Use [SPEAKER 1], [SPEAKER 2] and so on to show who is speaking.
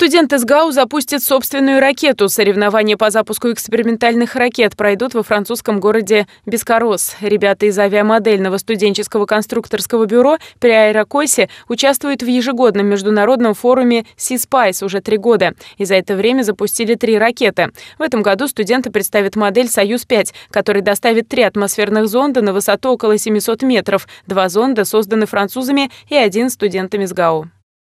[SPEAKER 1] Студенты СГАУ запустят собственную ракету. Соревнования по запуску экспериментальных ракет пройдут во французском городе Бескорос. Ребята из авиамодельного студенческого конструкторского бюро при Аэрокосе участвуют в ежегодном международном форуме Sea уже три года. И за это время запустили три ракеты. В этом году студенты представят модель «Союз-5», который доставит три атмосферных зонда на высоту около 700 метров. Два зонда созданы французами и один студентами СГАУ.